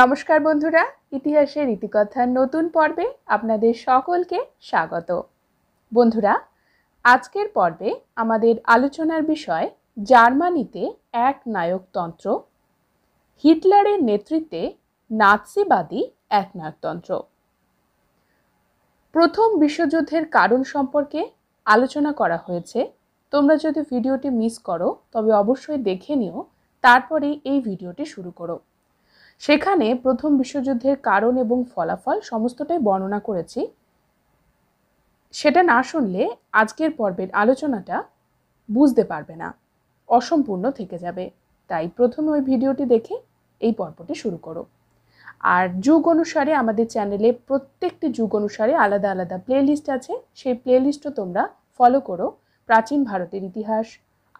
নমস্কার বন্ধুরা ইতিহাসের ইতিকথার নতুন পর্বে আপনাদের সকলকে স্বাগত বন্ধুরা আজকের পর্বে আমাদের আলোচনার বিষয় জার্মানিতে এক নায়কতন্ত্র হিটলারের নেতৃত্বে নাৎসিবাদী এক নায়কতন্ত্র প্রথম বিশ্বযুদ্ধের কারণ সম্পর্কে আলোচনা করা হয়েছে তোমরা যদি ভিডিওটি মিস করো তবে অবশ্যই দেখে নিও তারপরে এই ভিডিওটি শুরু করো সেখানে প্রথম বিশ্বযুদ্ধের কারণ এবং ফলাফল সমস্তটাই বর্ণনা করেছি সেটা না শুনলে আজকের পর্বের আলোচনাটা বুঝতে পারবে না অসম্পূর্ণ থেকে যাবে তাই প্রথমে ওই ভিডিওটি দেখে এই পর্বটি শুরু করো আর যুগ অনুসারে আমাদের চ্যানেলে প্রত্যেকটি যুগ অনুসারে আলাদা আলাদা প্লেলিস্ট আছে সেই প্লেলিস্টও তোমরা ফলো করো প্রাচীন ভারতের ইতিহাস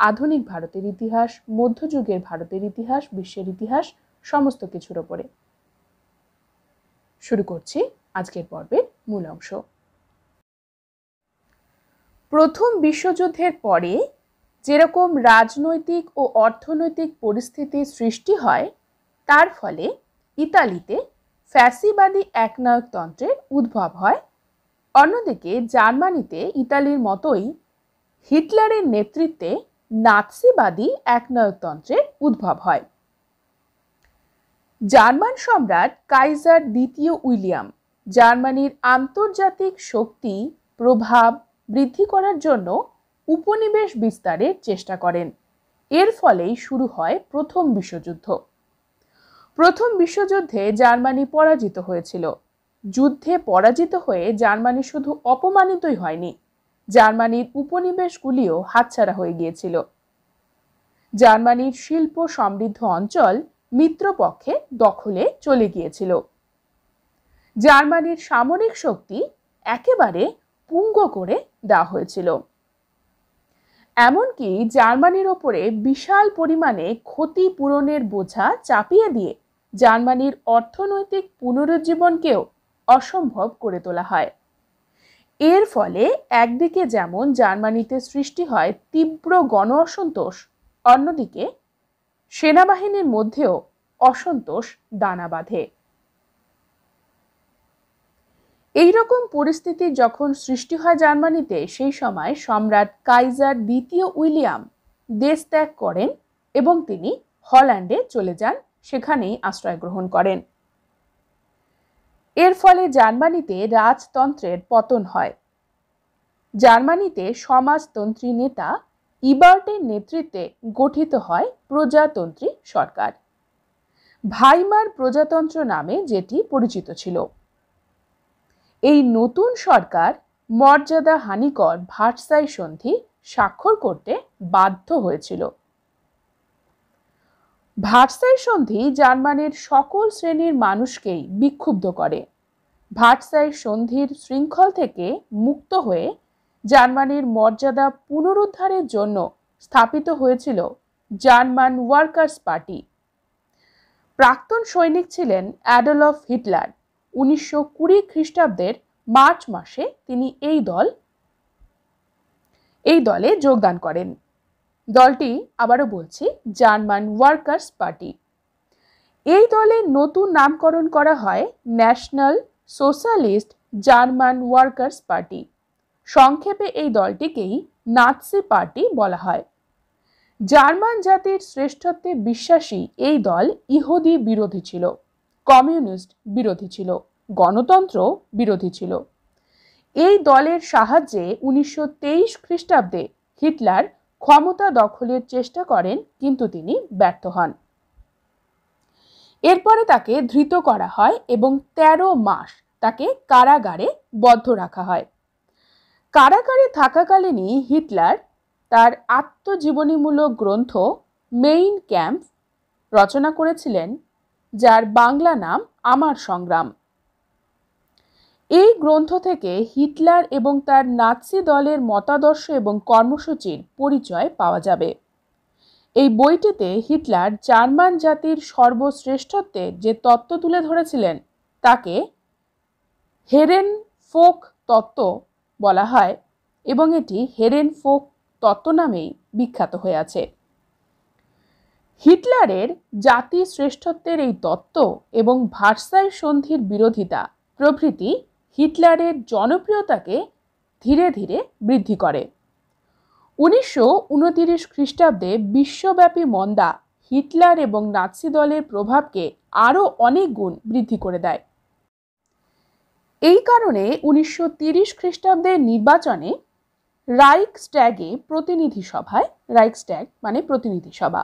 আধুনিক ভারতের ইতিহাস মধ্যযুগের ভারতের ইতিহাস বিশ্বের ইতিহাস সমস্ত কিছুর ওপরে শুরু করছি আজকের পর্বের মূল অংশ প্রথম বিশ্বযুদ্ধের পরে যেরকম রাজনৈতিক ও অর্থনৈতিক পরিস্থিতি সৃষ্টি হয় তার ফলে ইতালিতে ফ্যাসিবাদী একনায়কতন্ত্রের উদ্ভব হয় অন্যদিকে জার্মানিতে ইতালির মতোই হিটলারের নেতৃত্বে নাৎসিবাদী একনায়কতন্ত্রের উদ্ভব হয় জার্মান সম্রাট কাইজার দ্বিতীয় উইলিয়াম জার্মানির আন্তর্জাতিক শক্তি প্রভাব বৃদ্ধি করার জন্য উপনিবেশ বিস্তারের চেষ্টা করেন এর ফলেই শুরু হয় প্রথম বিশ্বযুদ্ধ প্রথম বিশ্বযুদ্ধে জার্মানি পরাজিত হয়েছিল যুদ্ধে পরাজিত হয়ে জার্মানি শুধু অপমানিতই হয়নি জার্মানির উপনিবেশগুলিও হাতছাড়া হয়ে গিয়েছিল জার্মানির শিল্প সমৃদ্ধ অঞ্চল মিত্রপক্ষে দখলে চলে গিয়েছিল জার্মানির সামরিক শক্তি একেবারে পুঙ্গ করে দেওয়া হয়েছিল এমনকি জার্মানির ওপরে বিশাল পরিমাণে ক্ষতিপূরণের বোঝা চাপিয়ে দিয়ে জার্মানির অর্থনৈতিক পুনরুজ্জীবনকেও অসম্ভব করে তোলা হয় এর ফলে একদিকে যেমন জার্মানিতে সৃষ্টি হয় তীব্র গণ অসন্তোষ অন্যদিকে সেনাবাহিনীর মধ্যেও অসন্তোষ দানা বাঁধে এইরকম পরিস্থিতি যখন সৃষ্টি হয় জার্মানিতে সেই সময় সম্রাট কাইজার দ্বিতীয় উইলিয়াম দেশ ত্যাগ করেন এবং তিনি হল্যান্ডে চলে যান সেখানেই আশ্রয় গ্রহণ করেন এর ফলে জার্মানিতে রাজতন্ত্রের পতন হয় জার্মানিতে সমাজতন্ত্রী নেতা ইবার্টের নেতৃত্বে গঠিত হয় প্রজাতন্ত্রী সরকার ভাইমার প্রজাতন্ত্র নামে যেটি পরিচিত ছিল এই নতুন সরকার মর্যাদা হানিকর ভাটসাই সন্ধি স্বাক্ষর করতে বাধ্য হয়েছিল ভাটসাই সন্ধি জার্মানির সকল শ্রেণীর মানুষকেই বিক্ষুব্ধ করে ভাটসাই সন্ধির শৃঙ্খল থেকে মুক্ত হয়ে জার্মানির মর্যাদা পুনরুদ্ধারের জন্য স্থাপিত হয়েছিল জার্মান ওয়ার্কার্স পার্টি প্রাক্তন সৈনিক ছিলেন অ্যাডলফ হিটলার উনিশশো কুড়ি খ্রিস্টাব্দের মার্চ মাসে তিনি এই দল এই দলে যোগদান করেন দলটি আবারও বলছি জার্মান ওয়ার্কার্স পার্টি এই দলের নতুন নামকরণ করা হয় national socialist German workers party সংক্ষেপে এই দলটিকেই নাৎসি পার্টি বলা হয় জার্মান জাতির শ্রেষ্ঠত্বে বিশ্বাসী এই দল ইহুদি বিরোধী ছিল কমিউনিস্ট বিরোধী ছিল গণতন্ত্র বিরোধী ছিল এই দলের সাহায্যে উনিশশো তেইশ খ্রিস্টাব্দে হিটলার ক্ষমতা দখলের চেষ্টা করেন কিন্তু তিনি ব্যর্থ হন এরপরে তাকে ধৃত করা হয় এবং ১৩ মাস তাকে কারাগারে বদ্ধ রাখা হয় কারাগারে থাকাকালীনই হিটলার তার আত্মজীবনীমূলক গ্রন্থ মেইন ক্যাম্প রচনা করেছিলেন যার বাংলা নাম আমার সংগ্রাম এই গ্রন্থ থেকে হিটলার এবং তার নাৎসি দলের মতাদর্শ এবং কর্মসূচির পরিচয় পাওয়া যাবে এই বইটিতে হিটলার জার্মান জাতির সর্বশ্রেষ্ঠত্বে যে তত্ত্ব তুলে ধরেছিলেন তাকে হেরেন ফোক তত্ত্ব বলা হয় এবং এটি হেরেন ফোক তত্ত্ব নামেই বিখ্যাত হয়ে আছে হিটলারের জাতি শ্রেষ্ঠত্বের এই তত্ত্ব এবং ভার্সাই সন্ধির বিরোধিতা প্রভৃতি হিটলারের জনপ্রিয়তাকে ধীরে ধীরে বৃদ্ধি করে উনিশশো উনতিরিশ খ্রিস্টাব্দে বিশ্বব্যাপী মন্দা হিটলার এবং নাৎসি দলের প্রভাবকে আরও অনেক গুণ বৃদ্ধি করে দেয় এই কারণে উনিশশো তিরিশ খ্রিস্টাব্দের নির্বাচনে রাইকস্ট্যাগে প্রতিনিধি সভায় রাইকস্ট্যাগ মানে প্রতিনিধি সভা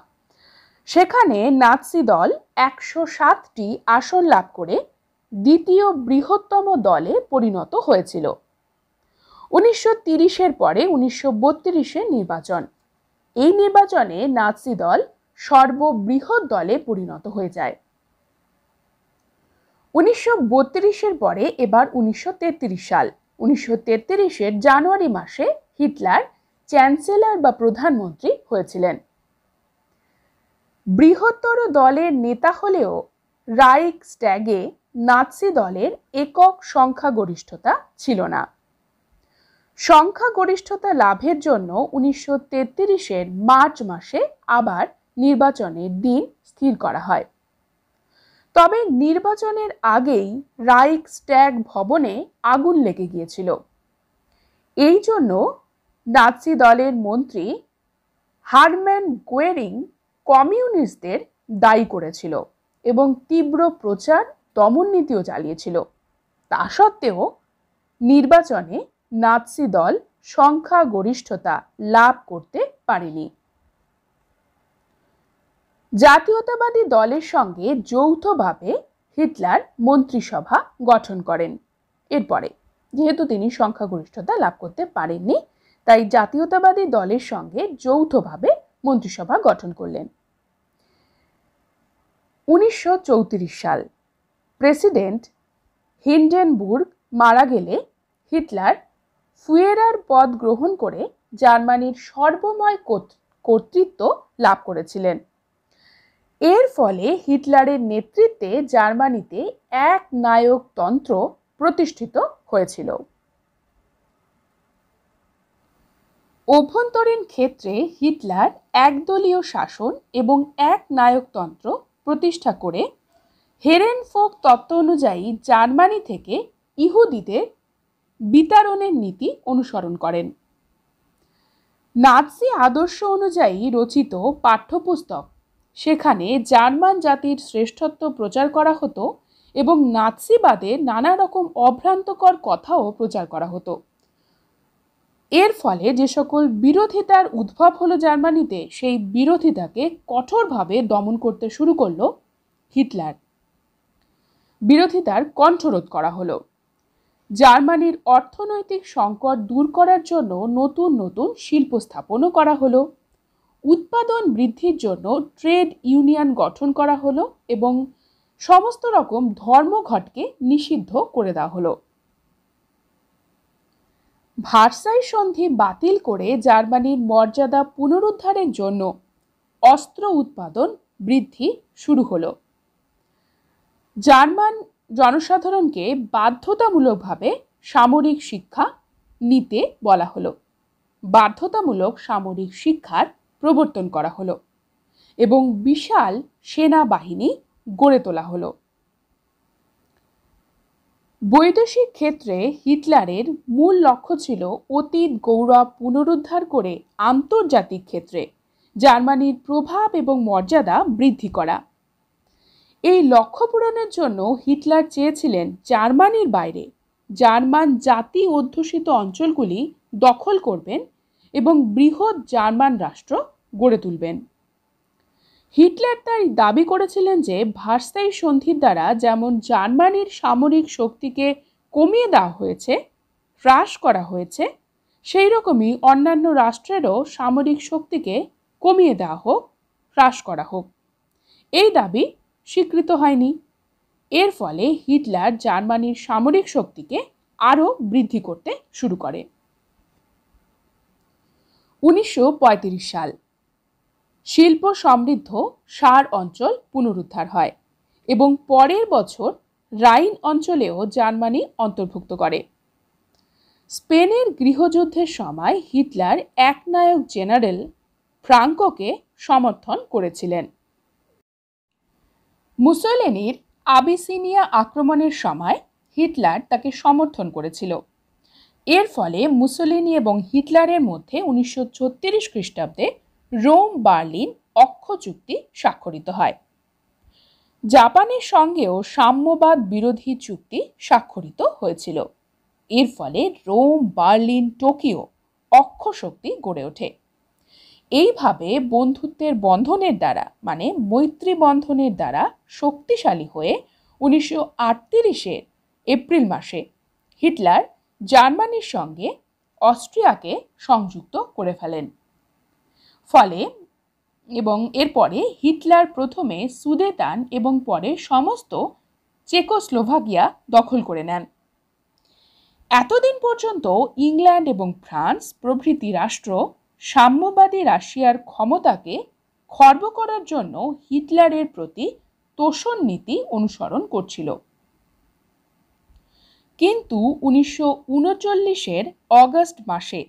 সেখানে নাৎসি দল একশো সাতটি আসন লাভ করে দ্বিতীয় বৃহত্তম দলে পরিণত হয়েছিল উনিশশো তিরিশের পরে উনিশশো বত্রিশের নির্বাচন এই নির্বাচনে নাৎসি দল সর্ববৃহৎ দলে পরিণত হয়ে যায় উনিশশো এর পরে এবার উনিশশো সাল উনিশশো তেত্রিশের জানুয়ারি মাসে হিটলার চ্যান্সেলর বা প্রধানমন্ত্রী হয়েছিলেন বৃহত্তর দলের নেতা হলেও রাইক স্ট্যাগে নাৎসি দলের একক সংখ্যাগরিষ্ঠতা ছিল না সংখ্যাগরিষ্ঠতা লাভের জন্য উনিশশো তেত্রিশের মার্চ মাসে আবার নির্বাচনের দিন স্থির করা হয় তবে নির্বাচনের আগেই রাইক স্ট্যাগ ভবনে আগুন লেগে গিয়েছিল এই জন্য নাৎসি দলের মন্ত্রী হারম্যান গোয়েরিং কমিউনিস্টদের দায়ী করেছিল এবং তীব্র প্রচার দমন নীতিও চালিয়েছিল তা সত্ত্বেও নির্বাচনে নাৎসি দল সংখ্যাগরিষ্ঠতা লাভ করতে পারেনি জাতীয়তাবাদী দলের সঙ্গে যৌথভাবে হিটলার মন্ত্রিসভা গঠন করেন এরপরে যেহেতু তিনি সংখ্যাগরিষ্ঠতা লাভ করতে পারেননি তাই জাতীয়তাবাদী দলের সঙ্গে যৌথভাবে মন্ত্রিসভা গঠন করলেন উনিশশো সাল প্রেসিডেন্ট হিন্ডেনবুর্গ মারা গেলে হিটলার ফুয়েরার পদ গ্রহণ করে জার্মানির সর্বময় কর্তৃত্ব লাভ করেছিলেন এর ফলে হিটলারের নেতৃত্বে জার্মানিতে এক নায়কতন্ত্র প্রতিষ্ঠিত হয়েছিল অভ্যন্তরীণ ক্ষেত্রে হিটলার একদলীয় শাসন এবং এক নায়কতন্ত্র প্রতিষ্ঠা করে হেরেনফোক তত্ত্ব অনুযায়ী জার্মানি থেকে ইহুদিদের বিতরণের নীতি অনুসরণ করেন নাৎসি আদর্শ অনুযায়ী রচিত পাঠ্যপুস্তক সেখানে জার্মান জাতির শ্রেষ্ঠত্ব প্রচার করা হতো এবং নাৎসিবাদে নানা রকম অভ্রান্তকর কথাও প্রচার করা হতো এর ফলে যে সকল বিরোধিতার উদ্ভব হলো জার্মানিতে সেই বিরোধিতাকে কঠোরভাবে দমন করতে শুরু করল হিটলার বিরোধিতার কণ্ঠরোধ করা হলো জার্মানির অর্থনৈতিক সংকট দূর করার জন্য নতুন নতুন শিল্প স্থাপনও করা হলো উৎপাদন বৃদ্ধির জন্য ট্রেড ইউনিয়ন গঠন করা হলো এবং সমস্ত রকম ধর্মঘটকে নিষিদ্ধ করে দেওয়া হলো ভার্সাই সন্ধি বাতিল করে জার্মানির মর্যাদা পুনরুদ্ধারের জন্য অস্ত্র উৎপাদন বৃদ্ধি শুরু হলো জার্মান জনসাধারণকে বাধ্যতামূলকভাবে সামরিক শিক্ষা নিতে বলা হলো বাধ্যতামূলক সামরিক শিক্ষার প্রবর্তন করা হলো এবং বিশাল সেনাবাহিনী গড়ে তোলা হলো বৈদেশিক ক্ষেত্রে হিটলারের মূল লক্ষ্য ছিল অতীত গৌরব পুনরুদ্ধার করে আন্তর্জাতিক ক্ষেত্রে জার্মানির প্রভাব এবং মর্যাদা বৃদ্ধি করা এই লক্ষ্য পূরণের জন্য হিটলার চেয়েছিলেন জার্মানির বাইরে জার্মান জাতি অধ্যুষিত অঞ্চলগুলি দখল করবেন এবং বৃহৎ জার্মান রাষ্ট্র গড়ে তুলবেন হিটলার তাই দাবি করেছিলেন যে ভার্সাই সন্ধির দ্বারা যেমন জার্মানির সামরিক শক্তিকে কমিয়ে দেওয়া হয়েছে হ্রাস করা হয়েছে সেই রকমই অন্যান্য রাষ্ট্রেরও সামরিক শক্তিকে কমিয়ে দেওয়া হোক হ্রাস করা হোক এই দাবি স্বীকৃত হয়নি এর ফলে হিটলার জার্মানির সামরিক শক্তিকে আরও বৃদ্ধি করতে শুরু করে উনিশশো সাল শিল্প সমৃদ্ধ সার অঞ্চল পুনরুদ্ধার হয় এবং পরের বছর রাইন অঞ্চলেও জার্মানি অন্তর্ভুক্ত করে স্পেনের গৃহযুদ্ধের সময় হিটলার একনায়ক জেনারেল ফ্রাঙ্কোকে সমর্থন করেছিলেন মুসোলেনির আবিসিনিয়া আক্রমণের সময় হিটলার তাকে সমর্থন করেছিল এর ফলে মুসলিনি এবং হিটলারের মধ্যে উনিশশো ছত্রিশ খ্রিস্টাব্দে রোম বার্লিন অক্ষ চুক্তি স্বাক্ষরিত হয় জাপানের সঙ্গেও সাম্যবাদ বিরোধী চুক্তি স্বাক্ষরিত হয়েছিল এর ফলে রোম বার্লিন টোকিও অক্ষ শক্তি গড়ে ওঠে এইভাবে বন্ধুত্বের বন্ধনের দ্বারা মানে মৈত্রী বন্ধনের দ্বারা শক্তিশালী হয়ে উনিশশো আটত্রিশের এপ্রিল মাসে হিটলার জার্মানির সঙ্গে অস্ট্রিয়াকে সংযুক্ত করে ফেলেন ফলে এবং এরপরে হিটলার প্রথমে সুদেতান এবং পরে সমস্ত চেকোস্লোভাকিয়া দখল করে নেন এতদিন পর্যন্ত ইংল্যান্ড এবং ফ্রান্স প্রভৃতি রাষ্ট্র সাম্যবাদী রাশিয়ার ক্ষমতাকে খর্ব করার জন্য হিটলারের প্রতি তোষণ নীতি অনুসরণ করছিল কিন্তু উনিশশো উনচল্লিশের অগস্ট মাসে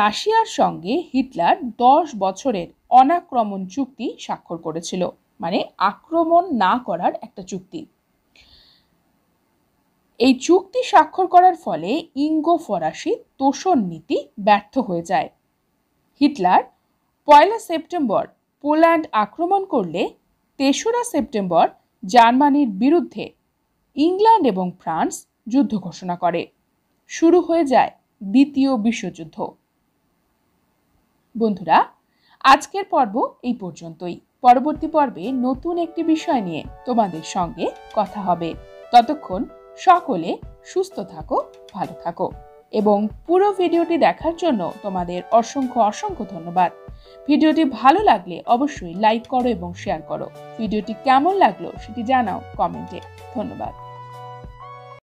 রাশিয়ার সঙ্গে হিটলার দশ বছরের অনাক্রমণ চুক্তি স্বাক্ষর করেছিল মানে আক্রমণ না করার একটা চুক্তি এই চুক্তি স্বাক্ষর করার ফলে ইঙ্গো ফরাসি তোষণ নীতি ব্যর্থ হয়ে যায় হিটলার পয়লা সেপ্টেম্বর পোল্যান্ড আক্রমণ করলে তেসরা সেপ্টেম্বর জার্মানির বিরুদ্ধে ইংল্যান্ড এবং ফ্রান্স যুদ্ধ ঘোষণা করে শুরু হয়ে যায় দ্বিতীয় বিশ্বযুদ্ধ বন্ধুরা আজকের পর্ব এই পর্যন্তই পরবর্তী পর্বে নতুন একটি বিষয় নিয়ে তোমাদের সঙ্গে কথা হবে ততক্ষণ সকলে সুস্থ থাকো ভালো থাকো এবং পুরো ভিডিওটি দেখার জন্য তোমাদের অসংখ্য অসংখ্য ধন্যবাদ ভিডিওটি ভালো লাগলে অবশ্যই লাইক করো এবং শেয়ার করো ভিডিওটি কেমন লাগলো সেটি জানাও কমেন্টে ধন্যবাদ